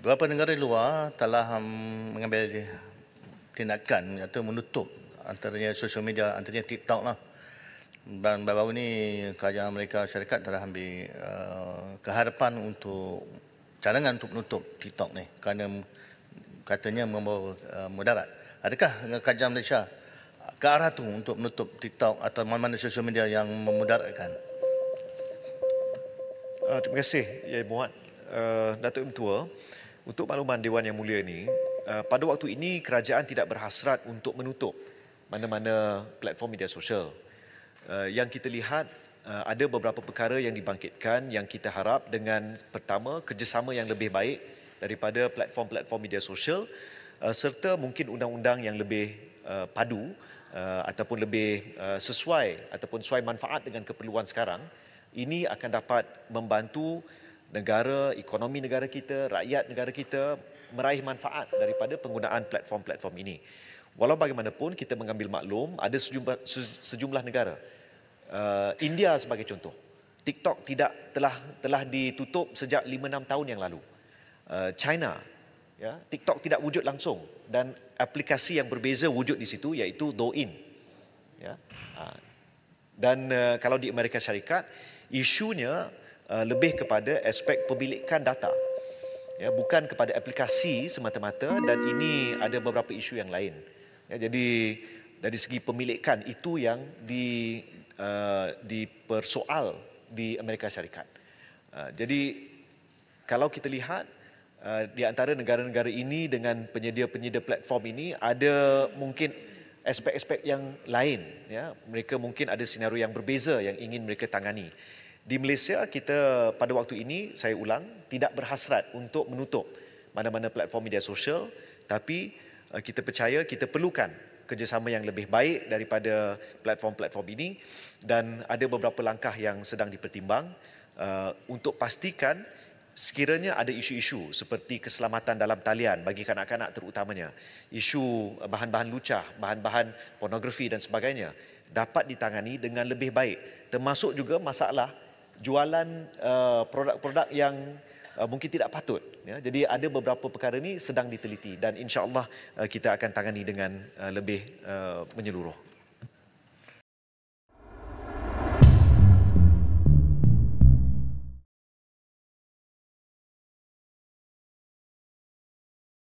beberapa negara luar telah hmm, mengambil tindakan atau menutup antaranya sosial media antaranya TikTok lah dan baru-baru ini kerajaan mereka syarikat telah ambil uh, keharapan untuk cadangan untuk menutup TikTok ni kerana katanya membawa uh, mudarat. Adakah kerajaan Malaysia ke arah tu untuk menutup TikTok atau mana-mana sosial media yang memudaratkan? Uh, terima kasih Yai Buat. Uh, Datuk Mentua, uh, untuk makluman Dewan Yang Mulia ini, uh, pada waktu ini kerajaan tidak berhasrat untuk menutup mana-mana platform media sosial. Uh, yang kita lihat uh, ada beberapa perkara yang dibangkitkan yang kita harap dengan pertama kerjasama yang lebih baik daripada platform-platform media sosial serta mungkin undang-undang yang lebih padu ataupun lebih sesuai ataupun sesuai manfaat dengan keperluan sekarang ini akan dapat membantu negara, ekonomi negara kita, rakyat negara kita meraih manfaat daripada penggunaan platform-platform ini. Walau bagaimanapun kita mengambil maklum ada sejumlah, sejumlah negara. Uh, India sebagai contoh. TikTok tidak telah telah ditutup sejak 5 6 tahun yang lalu. Uh, China ya, TikTok tidak wujud langsung dan aplikasi yang berbeza wujud di situ iaitu Douyin. Ya. Uh, dan uh, kalau di Amerika Syarikat isunya Uh, lebih kepada aspek pemilikan data ya bukan kepada aplikasi semata-mata dan ini ada beberapa isu yang lain ya jadi dari segi pemilikan itu yang di uh, dipersoal di Amerika Syarikat uh, jadi kalau kita lihat uh, di antara negara-negara ini dengan penyedia-penyedia platform ini ada mungkin aspek-aspek yang lain ya mereka mungkin ada senario yang berbeza yang ingin mereka tangani di Malaysia kita pada waktu ini saya ulang tidak berhasrat untuk menutup mana-mana platform media sosial tapi eh, kita percaya kita perlukan kerjasama yang lebih baik daripada platform-platform ini dan ada beberapa langkah yang sedang dipertimbang uh, untuk pastikan sekiranya ada isu-isu seperti keselamatan dalam talian bagi kanak-kanak terutamanya isu bahan-bahan lucah bahan-bahan pornografi dan sebagainya dapat ditangani dengan lebih baik termasuk juga masalah jualan uh, produk-produk uh, yang uh, mungkin tidak patut. Ya, jadi ada beberapa perkara ini sedang diteliti dan insyaallah uh, kita akan tangani dengan uh, lebih uh, menyeluruh.